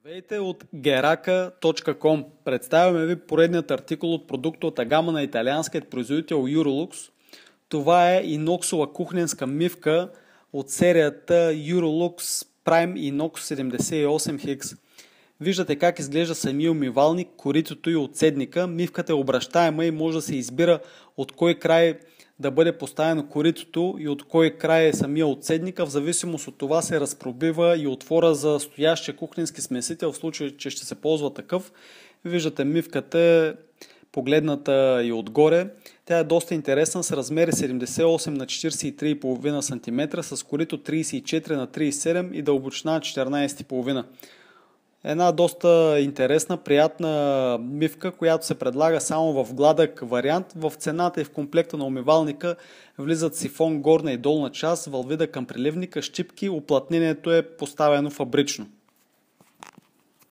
Здравейте от geraka.com. Представяме ви поредният артикул от продуктовата гама на италианският производител Eurolux. Това е иноксова кухненска мивка от серията Eurolux Prime Inox 78X. Виждате как изглежда самия умивалник, коритото и отседника. Мивката е обращаема и може да се избира от кой край да бъде поставено коритото и от кой край е самия отседника. В зависимост от това се разпробива и отвора за стоящия кухненски смесител, в случай, че ще се ползва такъв. Виждате мивката е погледната и отгоре. Тя е доста интересна с размери 78 на 43,5 см, с корито 34 на 37 и дълбочина 14,5 см една доста интересна, приятна мивка, която се предлага само в гладък вариант. В цената и в комплекта на умивалника влизат сифон горна и долна част, вълвида към приливника, щипки, оплътнението е поставено фабрично.